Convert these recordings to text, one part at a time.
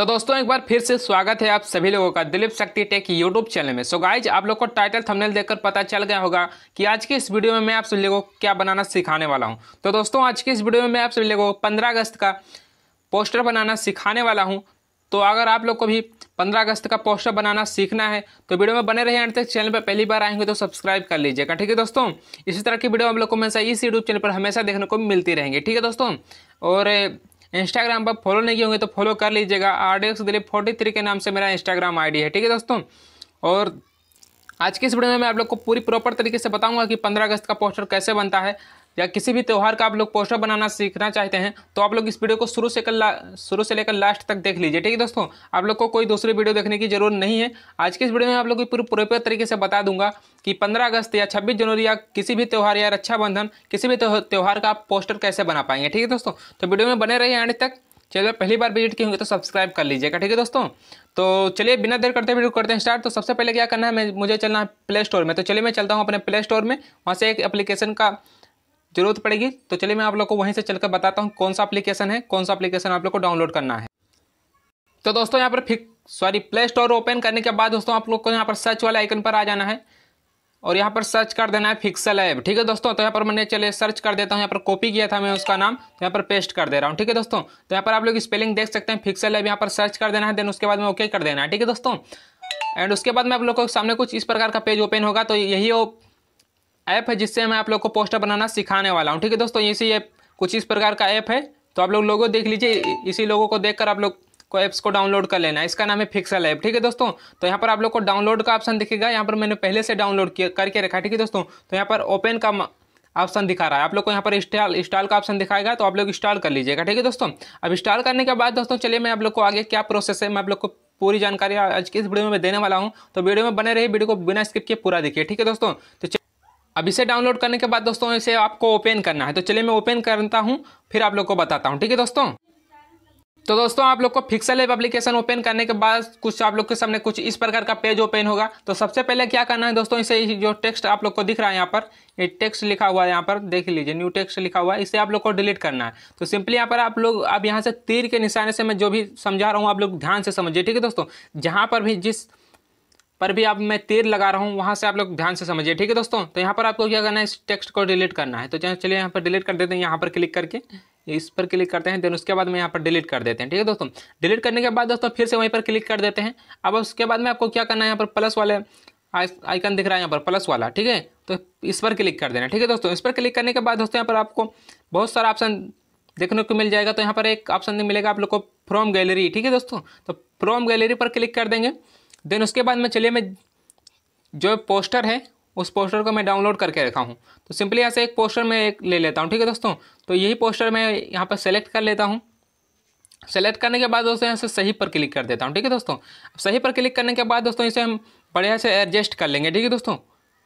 तो दोस्तों एक बार फिर से स्वागत है आप सभी लोगों का दिलीप शक्ति टेक यूट्यूब चैनल में सो so गाइज आप लोग को टाइटल थंबनेल देखकर पता चल गया होगा कि आज के इस वीडियो में मैं आप सभी लोगों को क्या बनाना सिखाने वाला हूं तो दोस्तों आज के इस वीडियो में मैं आप सभी लोगों को पंद्रह अगस्त का पोस्टर बनाना सिखाने वाला हूँ तो अगर आप लोग को भी पंद्रह अगस्त का पोस्टर बनाना सीखना है तो वीडियो में बने रहे अंत तक चैनल पर पहली बार आएंगे तो सब्सक्राइब कर लीजिएगा ठीक है दोस्तों इसी तरह की वीडियो आप लोग को हमेशा इस यूट्यूब चैनल पर हमेशा देखने को मिलती रहेंगी ठीक है दोस्तों और इंस्टाग्राम पर फॉलो नहीं किए होंगे तो फॉलो कर लीजिएगा R D Dilip forty three के नाम से मेरा इंस्टाग्राम आईडी है ठीक है दोस्तों और आज के इस वीडियो में मैं आप लोग को पूरी प्रॉपर तरीके से बताऊंगा कि पंद्रह अगस्त का पोस्टर कैसे बनता है या किसी भी त्यौहार का आप लोग पोस्टर बनाना सीखना चाहते हैं तो आप लोग इस वीडियो को शुरू से कर शुरू से लेकर लास्ट तक देख लीजिए ठीक है दोस्तों आप लोग को कोई दूसरी वीडियो देखने की जरूरत नहीं है आज के इस वीडियो में आप लोग को पूरे तरीके से बता दूंगा कि पंद्रह अगस्त या छब्बीस जनवरी या किसी भी त्यौहार या रक्षाबंधन किसी भी त्यौहार का आप पोस्टर कैसे बना पाएंगे ठीक है दोस्तों तो वीडियो में बने रहिए एंड तक चलिए पहली बार विजिट किए होंगे तो सब्सक्राइब कर लीजिएगा ठीक है दोस्तों तो चलिए बिना देर करते वीडियो करते हैं स्टार्ट तो सबसे पहले क्या करना है मैं मुझे चलना है प्ले स्टोर में तो चलिए मैं चलता हूँ अपने प्ले स्टोर में वहाँ से एक एप्लीकेशन का जरूरत पड़ेगी तो चलिए मैं आप लोग को वहीं से चलकर बताता हूँ कौन सा अप्लीकेशन है कौन सा अप्लीकेशन आप लोग को डाउनलोड करना है तो दोस्तों यहाँ पर फिक सॉरी प्ले स्टोर ओपन करने के बाद दोस्तों आप लोग को यहाँ पर सर्च वाले आइकन पर आ जाना है और यहाँ पर सर्च कर देना है फिक्सल ऐप ठीक है दोस्तों तो यहाँ पर मैंने चले सर्च कर देता हूँ यहाँ पर कॉपी किया था मैं उसका नाम तो यहाँ पर पेस्ट कर दे रहा हूँ ठीक है दोस्तों तो यहाँ पर आप लोग स्पेलिंग देख सकते हैं फिक्सल ऐप यहाँ पर सर्च कर देना है देन उसके बाद में ओके कर देना है ठीक है दोस्तों एंड उसके बाद में आप लोग को सामने कुछ इस प्रकार का पेज ओपन होगा तो यही ऐप है जिससे मैं आप लोग को पोस्टर बनाना सिखाने वाला हूँ ठीक है दोस्तों इसी ऐप कुछ इस प्रकार का ऐप है तो आप लोग लोगों देख लीजिए इसी लोगों को देखकर आप लोग को ऐप्स को डाउनलोड कर लेना है इसका नाम है फिक्सल ऐप ठीक है दोस्तों तो यहाँ पर आप लोग को डाउनलोड का ऑप्शन दिखेगा यहाँ पर मैंने पहले से डाउनलोड किया करके रखा ठीक है दोस्तों तो यहाँ पर ओपन का ऑप्शन दिखा रहा है आप लोग को यहाँ पर इंस्टॉल इंस्टॉल का ऑप्शन दिखाएगा तो आप लोग इंस्टॉल कर लीजिएगा ठीक है दोस्तों अब इंस्टॉल करने के बाद दोस्तों चलिए मैं आप लोग को आगे क्या प्रोसेस है मैं आप लोग को पूरी जानकारी आज की इस वीडियो में देने वाला हूँ तो वीडियो में बने रही वीडियो को बिना स्किप किए पूरा देखिए ठीक है दोस्तों तो अब इसे डाउनलोड करने के बाद दोस्तों इसे आपको ओपन करना है तो चलिए मैं ओपन करता हूँ फिर आप लोग को बताता हूँ ठीक है दोस्तों तो दोस्तों आप लोग को फिक्सल एप एप्लीकेशन ओपन करने के बाद कुछ आप लोग के सामने कुछ इस प्रकार का पेज ओपन होगा तो सबसे पहले क्या करना है दोस्तों इसे जो टेक्स्ट आप लोग को दिख रहा है यहाँ पर ये टेक्स्ट लिखा हुआ है यहाँ पर देख लीजिए न्यू टेक्स्ट लिखा हुआ है इसे आप लोग को डिलीट करना है तो सिंपली यहाँ पर आप लोग अब यहाँ से तीर के निशाने से मैं जो भी समझा रहा हूँ आप लोग ध्यान से समझिए ठीक है दोस्तों जहाँ पर भी जिस पर भी अब मैं तीर लगा रहा हूँ वहाँ से आप लोग ध्यान से समझिए ठीक है दोस्तों तो यहाँ पर आपको क्या करना है इस टेक्स्ट को डिलीट करना है तो चलिए यहाँ पर डिलीट कर देते हैं यहाँ पर क्लिक करके इस पर क्लिक करते हैं देन उसके बाद में यहाँ पर डिलीट कर देते हैं ठीक है दोस्तों डिलीट करने के बाद दोस्तों फिर से वहीं पर क्लिक कर देते हैं अब उसके बाद में आपको क्या करना है यहाँ पर प्लस वाले आइकन दिख रहा है यहाँ पर प्लस वाला ठीक है तो इस पर क्लिक कर देना ठीक है दोस्तों इस पर क्लिक करने के बाद दोस्तों यहाँ पर आपको बहुत सारा ऑप्शन देखने को मिल जाएगा तो यहाँ पर एक ऑप्शन मिलेगा आप लोग को फ्रॉम गैलरी ठीक है दोस्तों तो फ्रॉम गैलरी पर क्लिक कर देंगे देन उसके बाद में चलिए मैं जो पोस्टर है उस पोस्टर को मैं डाउनलोड करके रखा हूँ तो सिंपली यहाँ से एक पोस्टर मैं एक ले लेता हूँ ठीक है दोस्तों तो यही पोस्टर मैं यहाँ पर सेलेक्ट कर लेता हूँ सेलेक्ट करने के बाद दोस्तों यहाँ से सही पर क्लिक कर देता हूँ ठीक है दोस्तों सही पर क्लिक करने के बाद दोस्तों इसे हम बढ़िया से एडजस्ट कर लेंगे ठीक है दोस्तों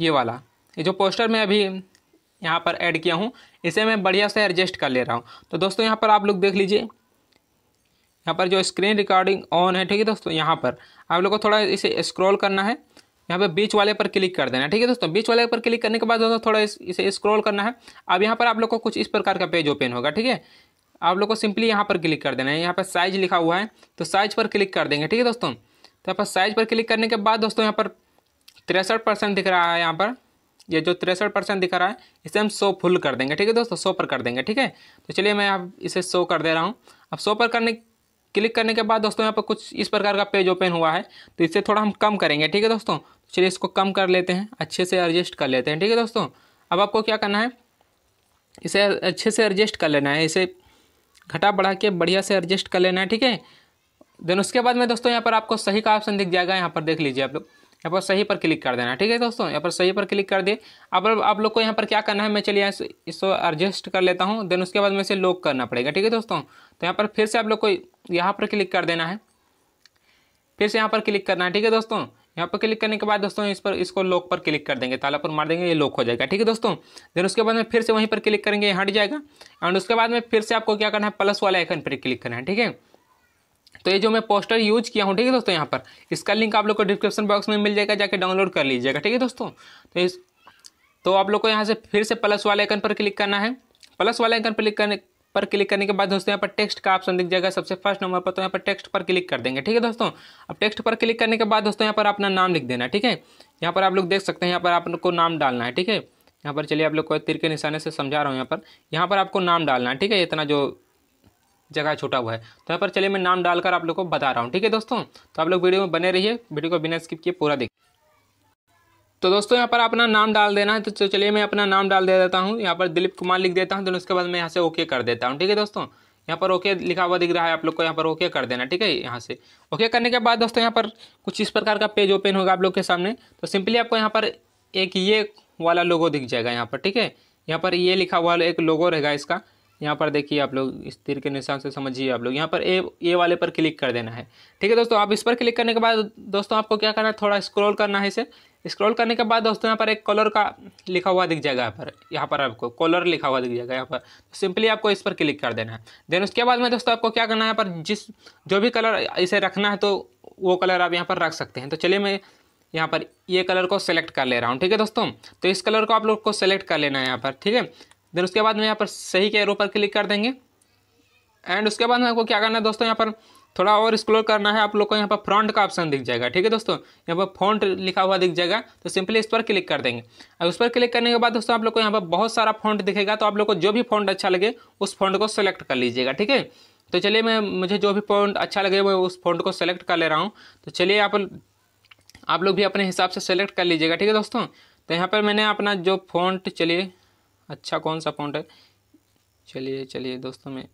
ये वाला ये जो पोस्टर मैं अभी यहाँ पर ऐड किया हूँ इसे मैं बढ़िया से एडजस्ट कर ले रहा हूँ तो दोस्तों यहाँ पर आप लोग देख लीजिए यहाँ पर जो स्क्रीन रिकॉर्डिंग ऑन है ठीक है दोस्तों यहाँ पर आप लोग को थोड़ा इसे स्क्रॉल करना है यहाँ पे बीच वाले पर क्लिक कर देना है ठीक है दोस्तों बीच वाले पर क्लिक करने के बाद दोस्तों थोड़ा इस, इसे स्क्रॉल करना है अब यहाँ पर आप लोग को कुछ इस प्रकार का पेज ओपन होगा ठीक है आप लोग को सिंपली यहाँ पर क्लिक कर देना है यहाँ पर साइज लिखा हुआ है तो साइज पर क्लिक कर देंगे ठीक है दोस्तों तो यहाँ पर साइज पर क्लिक करने के बाद दोस्तों यहाँ पर तिरसठ परसेंट दिख रहा है यहाँ पर ये जो तिरसठ परसेंट दिख रहा है इसे हम सो फुल कर देंगे ठीक है दोस्तों सो पर कर देंगे ठीक है तो चलिए मैं अब इसे सो कर दे रहा हूँ अब सो पर करने क्लिक करने के बाद दोस्तों यहाँ पर कुछ इस प्रकार का पेज ओपन हुआ है तो इससे थोड़ा हम कम करेंगे ठीक है दोस्तों तो चलिए इसको कम कर लेते हैं अच्छे से एडजस्ट कर लेते हैं ठीक है दोस्तों अब आपको क्या करना है इसे अच्छे से एडजस्ट कर लेना है इसे घटा बढ़ा के बढ़िया से एडजस्ट कर लेना है ठीक है देन उसके बाद में दोस्तों यहाँ पर आपको सही का ऑप्शन दिख जाएगा यहाँ पर देख लीजिए आप लोग यहाँ पर सही पर क्लिक कर देना ठीक है दोस्तों यहाँ पर सही पर क्लिक कर दिए अब आप लोग को यहाँ पर क्या करना है मैं चलिए इसको एडजस्ट कर लेता हूँ देन उसके बाद में इसे लॉक करना पड़ेगा ठीक है दोस्तों तो यहाँ पर फिर से आप लोग को यहाँ पर क्लिक कर देना है फिर से यहाँ पर क्लिक करना है ठीक है दोस्तों यहाँ पर क्लिक करने के बाद दोस्तों इस पर इसको लॉक पर क्लिक कर देंगे ताला पर मार देंगे ये लॉक हो जाएगा ठीक है दोस्तों देन उसके बाद में फिर से वहीं पर क्लिक करेंगे हट जाएगा एंड उसके बाद में फिर से आपको क्या करना है प्लस वाला आइकन पर क्लिक करना है ठीक है तो ये जो मैं पोस्टर यूज किया हूँ ठीक है दोस्तों यहाँ पर इसका लिंक आप लोग को डिस्क्रिप्शन बॉक्स में मिल जाएगा जाके डाउनलोड कर लीजिएगा ठीक है दोस्तों तो इस तो आप लोग को यहाँ से फिर से प्लस वाले आइकन पर क्लिक करना है प्लस वाले आइकन पर क्लिक करने पर क्लिक करने के बाद दोस्तों यहाँ पर टेक्स्ट का ऑप्शन दिख जाएगा सबसे फर्स्ट नंबर पर तो यहाँ पर टेक्स्ट पर क्लिक कर देंगे ठीक है दोस्तों अब टेक्स्ट पर क्लिक करने के बाद दोस्तों यहाँ पर अपना नाम लिख देना ठीक है यहाँ पर आप लोग देख सकते हैं यहाँ पर आप लोग को नाम डालना है ठीक है यहाँ पर चलिए आप लोग को तिर के निशाने से समझा रहा हूँ यहाँ पर यहाँ पर आपको नाम डालना है ठीक है इतना जो जगह छूटा हुआ है तो यहाँ पर चलिए मैं नाम डालकर आप लोग को बता रहा हूँ ठीक है दोस्तों तो आप लोग वीडियो में बने रहिए वीडियो को बिना स्किप किए पूरा देखिए तो दोस्तों यहाँ पर अपना नाम डाल देना है तो चलिए मैं अपना नाम डाल दे देता हूँ यहाँ पर दिलीप कुमार लिख देता हूँ तो उसके बाद मैं यहाँ से ओके कर देता हूँ ठीक है दोस्तों यहाँ पर ओके लिखा हुआ दिख रहा है आप लोग को यहाँ पर ओके कर देना ठीक है यहाँ से ओके करने के बाद दोस्तों यहाँ पर कुछ इस प्रकार का पेज ओपन होगा आप लोग के सामने तो सिंपली आपको यहाँ पर एक ये वाला लोगो दिख जाएगा यहाँ पर ठीक है यहाँ पर ये लिखा हुआ एक लोगो रहेगा इसका यहाँ पर देखिए आप लोग इस तीर के निशान से समझिए आप लोग यहाँ पर ए ए वाले पर क्लिक कर देना है ठीक है दोस्तों आप इस पर क्लिक करने के बाद दोस्तों आपको क्या करना है थोड़ा स्क्रॉल करना है इसे स्क्रॉल करने के बाद दोस्तों यहाँ पर एक कॉलर का लिखा हुआ दिख जाएगा यहाँ पर यहाँ पर आपको कॉलर लिखा हुआ दिख जाएगा यहाँ पर सिंपली तो आपको इस पर क्लिक कर देना है देन उसके बाद में दोस्तों आपको क्या करना है यहाँ पर जिस जो भी कलर इसे रखना है तो वो कलर आप यहाँ पर रख सकते हैं तो चलिए मैं यहाँ पर ये कलर को सेलेक्ट कर ले रहा हूँ ठीक है दोस्तों तो इस कलर को आप लोग को सेलेक्ट कर लेना है यहाँ पर ठीक है देन उसके बाद में यहाँ पर सही के एरो पर क्लिक कर देंगे एंड उसके बाद में आपको क्या करना है दोस्तों यहाँ पर थोड़ा और स्क्रोल करना है आप लोग को यहाँ पर फ्रंट का ऑप्शन दिख जाएगा ठीक है दोस्तों यहाँ पर फॉन्ट लिखा हुआ दिख जाएगा तो सिंपली इस पर क्लिक कर देंगे और उस पर क्लिक करने के बाद दोस्तों आप लोग को यहाँ पर बहुत सारा फॉन्ट दिखेगा तो आप लोग को जो भी फ्रंट अच्छा लगे उस फ्रंट को सेलेक्ट कर लीजिएगा ठीक है तो चलिए मैं मुझे जो भी फॉन्ट अच्छा लगे मैं उस फ्रंट को सेलेक्ट कर ले रहा हूँ तो चलिए आप आप लोग भी अपने हिसाब से सेलेक्ट कर लीजिएगा ठीक है दोस्तों तो यहाँ पर मैंने अपना जो फॉन्ट चलिए अच्छा कौन सा फॉन्ट है चलिए चलिए दोस्तों मैं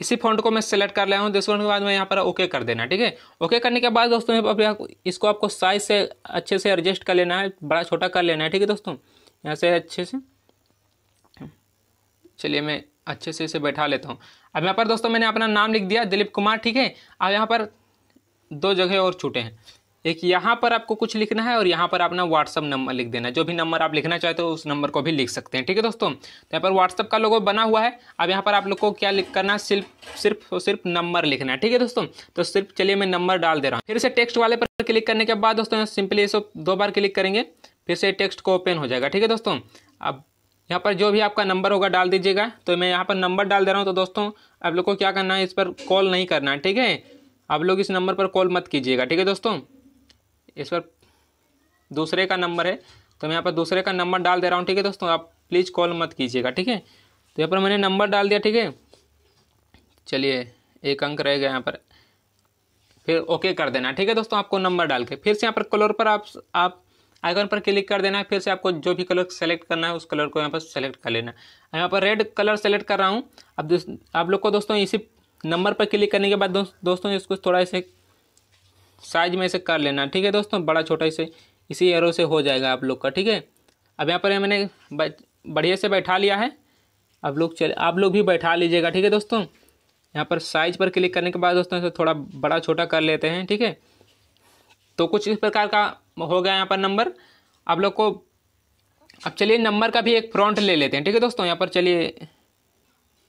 इसी फॉन्ट को मैं सेलेक्ट कर लिया हूँ दोस्तों के बाद मैं यहाँ पर ओके कर देना ठीक है ओके करने के बाद दोस्तों में इसको आपको साइज से अच्छे से एडजस्ट कर लेना है बड़ा छोटा कर लेना है ठीक है दोस्तों यहाँ से अच्छे से चलिए मैं अच्छे से इसे बैठा लेता हूँ अब यहाँ पर दोस्तों मैंने अपना नाम लिख दिया दिलीप कुमार ठीक है अब यहाँ पर दो जगह और छूटे हैं एक यहाँ पर आपको कुछ लिखना है और यहाँ पर अपना व्हाट्सअप नंबर लिख देना जो भी नंबर आप लिखना चाहते हो उस नंबर को भी लिख सकते हैं ठीक है दोस्तों तो यहाँ पर व्हाट्सअप का लोगो बना हुआ है अब यहाँ पर आप लोग को क्या लिख करना सिर्फ सिर्फ सिर्फ नंबर लिखना है ठीक है दोस्तों तो सिर्फ चलिए मैं नंबर डाल दे रहा हूँ फिर से टेक्स्ट वाले पर क्लिक करने के बाद दोस्तों सिंपली इसको दो बार क्लिक करेंगे फिर से टेक्स्ट को ओपन हो जाएगा ठीक है दोस्तों अब यहाँ पर जो भी आपका नंबर होगा डाल दीजिएगा तो मैं यहाँ पर नंबर डाल दे रहा हूँ तो दोस्तों आप लोग को क्या करना है इस पर कॉल नहीं करना है ठीक है आप लोग इस नंबर पर कॉल मत कीजिएगा ठीक है दोस्तों इस पर दूसरे का नंबर है तो मैं यहाँ पर दूसरे का नंबर डाल दे रहा हूँ ठीक है दोस्तों आप प्लीज़ कॉल मत कीजिएगा ठीक है तो यहाँ पर मैंने नंबर डाल दिया ठीक है चलिए एक अंक रहेगा यहाँ पर फिर ओके कर देना ठीक है दोस्तों आपको नंबर डाल के फिर से यहाँ पर कलर पर आप आप आइकन पर क्लिक कर देना है फिर से आपको जो भी कलर सेलेक्ट करना है उस कलर को यहाँ पर सेलेक्ट कर लेना है यहाँ पर रेड कलर सेलेक्ट कर रहा हूँ अब आप, आप लोग को दोस्तों इसी नंबर पर क्लिक करने के बाद दोस्तों इसको थोड़ा इसे साइज में से कर लेना ठीक है दोस्तों बड़ा छोटा इसे इसी एरो से हो जाएगा आप लोग का ठीक है अब यहाँ पर मैंने बढ़िया से बैठा लिया है अब लोग चले आप लोग भी बैठा लीजिएगा ठीक है दोस्तों यहाँ पर साइज पर क्लिक करने के बाद दोस्तों इसे थोड़ा बड़ा छोटा कर लेते हैं ठीक है तो कुछ इस प्रकार का हो गया यहाँ पर नंबर आप लोग को अब चलिए नंबर का भी एक फ्रंट ले लेते हैं ठीक है दोस्तों यहाँ पर चलिए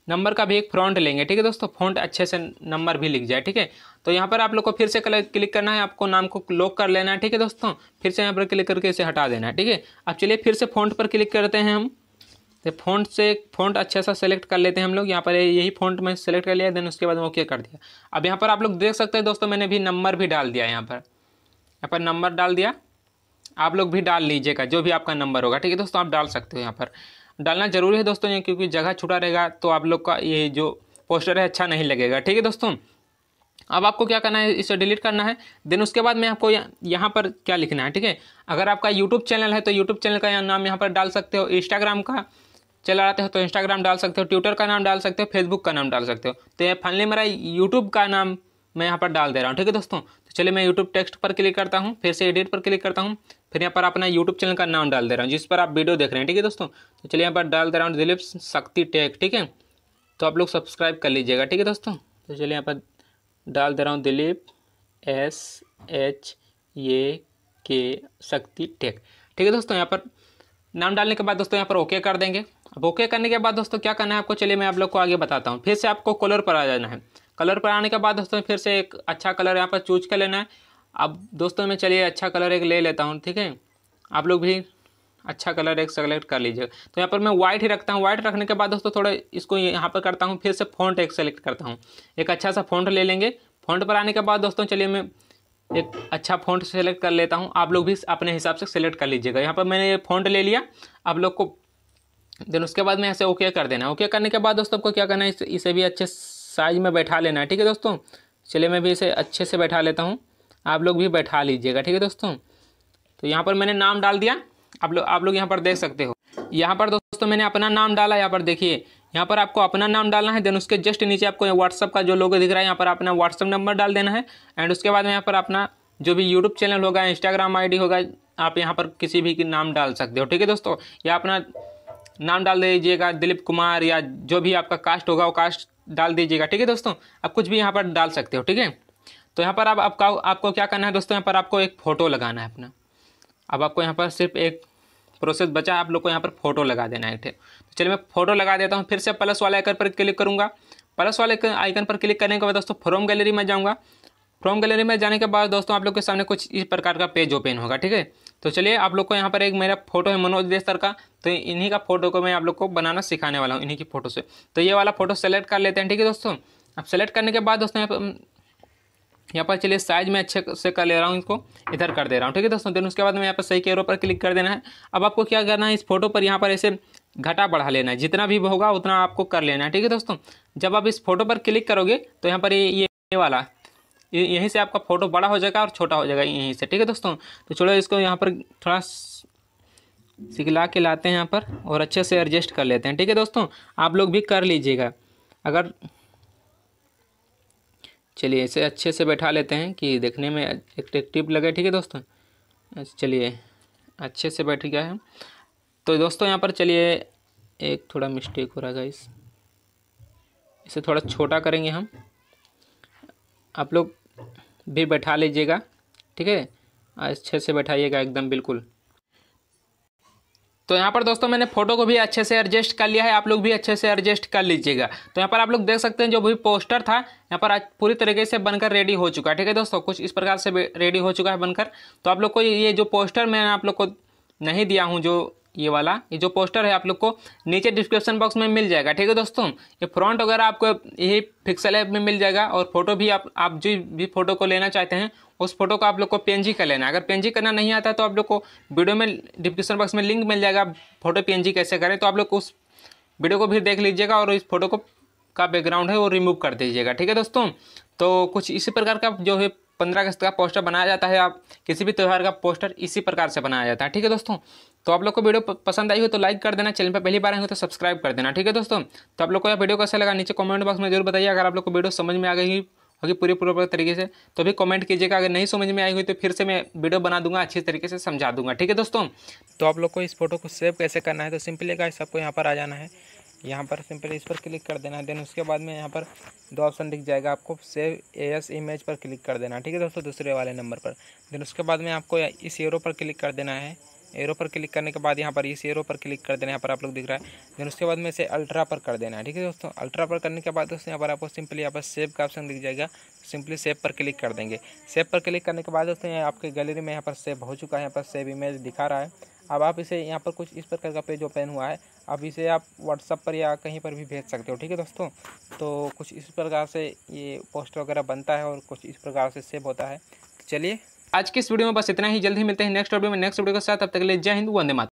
नंबर का भी एक फ्रॉन्ट लेंगे ठीक है दोस्तों फ्रॉन्ट अच्छे से नंबर भी लिख जाए ठीक है तो यहाँ पर आप लोग को फिर से क्लिक करना है आपको नाम को लॉक कर लेना है ठीक है दोस्तों फिर से यहाँ पर क्लिक करके इसे हटा देना है ठीक है अब चलिए फिर से फ्रॉन्ट पर क्लिक करते हैं हम तो फॉन्ट से फॉन्ट अच्छा सा सेलेक्ट कर लेते हैं हम लोग यहाँ पर यही फ़ोन मैं सेलेक्ट कर लिया देन उसके बाद ओके कर दिया अब यहाँ पर आप लोग देख सकते हैं दोस्तों मैंने भी नंबर भी डाल दिया यहाँ पर यहाँ पर नंबर डाल दिया आप लोग भी डाल लीजिएगा जो भी आपका नंबर होगा ठीक है दोस्तों आप डाल सकते हो यहाँ पर डालना जरूरी है दोस्तों ये क्योंकि जगह छुटा रहेगा तो आप लोग का ये जो पोस्टर है अच्छा नहीं लगेगा ठीक है दोस्तों अब आपको क्या करना है इसे डिलीट करना है देन उसके बाद मैं आपको यहाँ पर क्या लिखना है ठीक है अगर आपका यूट्यूब चैनल है तो यूट्यूब चैनल का नाम यहाँ पर डाल सकते हो इंस्टाग्राम का चलाते हो तो इंस्टाग्राम डाल सकते हो ट्विटर का नाम डाल सकते हो फेसबुक का नाम डाल सकते हो तो ये फाइनली मेरा यूट्यूब का नाम मैं यहाँ पर डाल दे रहा हूँ ठीक है दोस्तों तो चलिए मैं यूट्यूब टेक्स्ट पर क्लिक करता हूँ फिर से एडिट पर क्लिक करता हूँ फिर यहाँ पर अपना यूट्यूब चैनल का नाम डाल दे रहा हूँ जिस पर आप वीडियो देख रहे हैं ठीक है दोस्तों तो चलिए यहाँ पर डाल दे रहा हूँ दिलीप शक्ति टेक ठीक है तो आप लोग सब्सक्राइब कर लीजिएगा ठीक है दोस्तों तो चलिए यहाँ पर डाल दे रहा हूँ दिलीप एस एच ए के शक्ति टेक ठीक है दोस्तों यहाँ पर नाम डालने के बाद दोस्तों यहाँ पर ओके कर देंगे अब ओके करने के बाद दोस्तों क्या करना है आपको चलिए मैं आप लोग को आगे बताता हूँ फिर से आपको कॉलर पर आ जाना है कलर पर आने के बाद दोस्तों फिर से एक अच्छा कलर यहाँ पर चूज कर लेना है अब दोस्तों मैं चलिए अच्छा कलर एक ले लेता हूँ ठीक है आप लोग भी अच्छा कलर एक सेलेक्ट कर लीजिए तो यहाँ पर मैं व्हाइट ही रखता हूँ व्हाइट रखने के बाद दोस्तों थोड़ा इसको यहाँ पर करता हूँ फिर से फ़ॉन्ट एक सेलेक्ट करता हूँ एक अच्छा सा फ़ॉन्ट ले लेंगे फ़ॉन्ट पर आने के बाद दोस्तों चलिए मैं एक अच्छा फ़ॉन्ट सेलेक्ट कर लेता हूँ आप लोग भी अपने हिसाब से सेलेक्ट कर लीजिएगा यहाँ पर मैंने ये फ़ॉन्ट ले लिया आप लोग को देन उसके बाद मैं ऐसे ओके कर देना ओके करने के बाद दोस्तों आपको क्या करना है इसे भी अच्छे साइज में बैठा लेना है ठीक है दोस्तों चलिए मैं भी इसे अच्छे से बैठा लेता हूँ आप लोग भी बैठा लीजिएगा ठीक है दोस्तों तो यहाँ पर मैंने नाम डाल दिया आप लोग आप लोग यहाँ पर देख सकते हो यहाँ पर दोस्तों मैंने अपना नाम डाला यहाँ पर देखिए यहाँ पर आपको अपना नाम डालना है देन उसके जस्ट नीचे आपको व्हाट्सअप का जो लोग दिख रहा है यहाँ पर अपना व्हाट्सअप नंबर डाल देना है एंड उसके बाद यहाँ पर अपना जो भी यूट्यूब चैनल होगा इंस्टाग्राम आई होगा आप यहाँ पर किसी भी नाम डाल सकते हो ठीक है दोस्तों या अपना नाम डाल दीजिएगा दिलीप कुमार या जो भी आपका कास्ट होगा वो कास्ट डाल दीजिएगा ठीक है दोस्तों आप कुछ भी यहाँ पर डाल सकते हो ठीक है तो यहाँ पर आप आपका आपको क्या करना है दोस्तों यहाँ पर आपको एक फ़ोटो लगाना है अपना अब आपको यहाँ पर सिर्फ एक प्रोसेस बचा आप लोग को यहाँ पर फोटो लगा देना है ठीक तो चलिए मैं फोटो लगा देता हूँ फिर से प्लस वाले आइकन पर क्लिक करूँगा प्लस वाले आइकन पर क्लिक करने के बाद दोस्तों फ्रोम गैलरी में जाऊँगा फ्रोम गैलरी में जाने के बाद दोस्तों आप लोग के सामने कुछ इस प्रकार का पेज ओपन होगा ठीक है तो चलिए आप लोग को यहाँ पर एक मेरा फोटो है मनोज देसर का तो इन्हीं का फोटो को मैं आप लोग को बनाना सिखाने वाला हूँ इन्हीं की फोटो से तो ये वाला फोटो सेलेक्ट कर लेते हैं ठीक है दोस्तों अब सेलेक्ट करने के बाद दोस्तों यहाँ पर यहाँ पर चलिए साइज में अच्छे से कर ले रहा हूँ इसको इधर कर दे रहा हूँ ठीक है दोस्तों देन उसके बाद मैं यहाँ पर सही केयरों पर क्लिक कर देना है अब आपको क्या करना है इस फोटो पर यहाँ पर ऐसे घटा बढ़ा लेना है जितना भी होगा उतना आपको कर लेना है ठीक है दोस्तों जब आप इस फोटो पर क्लिक करोगे तो यहाँ पर ये ये वाला यहीं से आपका फ़ोटो बड़ा हो जाएगा और छोटा हो जाएगा यहीं से ठीक है दोस्तों तो चलो इसको यहाँ पर थोड़ा सिखला के लाते हैं यहाँ पर और अच्छे से एडजस्ट कर लेते हैं ठीक है दोस्तों आप लोग भी कर लीजिएगा अगर चलिए इसे अच्छे से बैठा लेते हैं कि देखने में एट्रेक्टिव लगे ठीक है दोस्तों चलिए अच्छे से बैठ गया है तो दोस्तों यहाँ पर चलिए एक थोड़ा मिस्टेक हो रहा है इस इसे थोड़ा छोटा करेंगे हम आप लोग भी बैठा लीजिएगा ठीक है अच्छे से बैठाइएगा एकदम बिल्कुल तो यहाँ पर दोस्तों मैंने फोटो को भी अच्छे से एडजस्ट कर लिया है आप लोग भी अच्छे से एडजस्ट कर लीजिएगा तो यहाँ पर आप लोग देख सकते हैं जो भी पोस्टर था यहाँ पर पूरी तरीके से बनकर रेडी हो चुका है ठीक है दोस्तों कुछ इस प्रकार से रेडी हो चुका है बनकर तो आप लोग को ये जो पोस्टर मैंने आप लोग को नहीं दिया हूँ जो ये वाला ये जो पोस्टर है आप लोग को नीचे डिस्क्रिप्शन बॉक्स में मिल जाएगा ठीक है दोस्तों ये फ्रंट वगैरह आपको यही पिक्सल ऐप में मिल जाएगा और फोटो भी आप आप जो भी फोटो को लेना चाहते हैं उस फोटो को आप लोग को पेंजी कर लेना अगर पेंजी करना नहीं आता तो आप लोग को वीडियो में डिस्क्रिप्शन बॉक्स में लिंक मिल जाएगा फोटो पेंजी कैसे करें तो आप लोग उस वीडियो को भी देख लीजिएगा और इस फोटो को का बैकग्राउंड है वो रिमूव कर दीजिएगा ठीक है दोस्तों तो कुछ इसी प्रकार का जो है पंद्रह अगस्त का पोस्टर बनाया जाता है आप किसी भी त्यौहार का पोस्टर इसी प्रकार से बनाया जाता है ठीक है दोस्तों तो आप लोग को वीडियो पसंद आई हो तो लाइक कर देना चैनल पर पहली बार आएंगे हो तो सब्सक्राइब कर देना ठीक है दोस्तों तो आप लोग को यह वीडियो कैसा लगा नीचे कमेंट बॉक्स में जरूर बताइए अगर आप लोग को वीडियो समझ में आ गई होगी पूरी पूरे तरीके से तो भी कमेंट कीजिएगा अगर नहीं समझ में आई हुई तो फिर से मैं वीडियो बना दूंगा अच्छी तरीके से समझा दूंगा ठीक है दोस्तों तो आप लोग को इस फोटो को सेव कैसे करना है तो सिंपली का सबको यहाँ पर आ जाना है यहाँ पर सिंपली इस पर क्लिक कर देना है देन उसके बाद में यहाँ पर दो ऑप्शन दिख जाएगा आपको सेव एस इमेज पर क्लिक कर देना ठीक है दोस्तों दूसरे वाले नंबर पर देन उसके बाद में आपको इस एरो पर क्लिक कर देना है एरो पर क्लिक करने के बाद यहाँ पर इस एरो पर क्लिक कर देना यहाँ पर आप लोग दिख रहा है देन उसके बाद में इसे अल्ट्रा पर कर देना है ठीक है दोस्तों अल्ट्रा पर करने के बाद दोस्तों यहाँ पर आपको सिंपली यहाँ पर सेव का ऑप्शन दिख जाएगा सिंपली सेव पर क्लिक कर देंगे सेव पर क्लिक करने के बाद दोस्तों यहाँ आपके गैलरी में यहाँ पर सेव हो चुका है यहाँ पर सेव इमेज दिखा रहा है अब आप इसे यहाँ पर कुछ इस प्रकार का पेज ओपन हुआ है अब इसे आप व्हाट्सअप पर या कहीं पर भी भेज सकते हो ठीक है दोस्तों तो कुछ इस प्रकार से ये पोस्ट वगैरह बनता है और कुछ इस प्रकार से सेव होता है चलिए आज के इस वीडियो में बस इतना ही जल्दी मिलते हैं नेक्स्ट वीडियो में नेक्स्ट वीडियो के साथ अब तक ले जय हिंद वंदे माता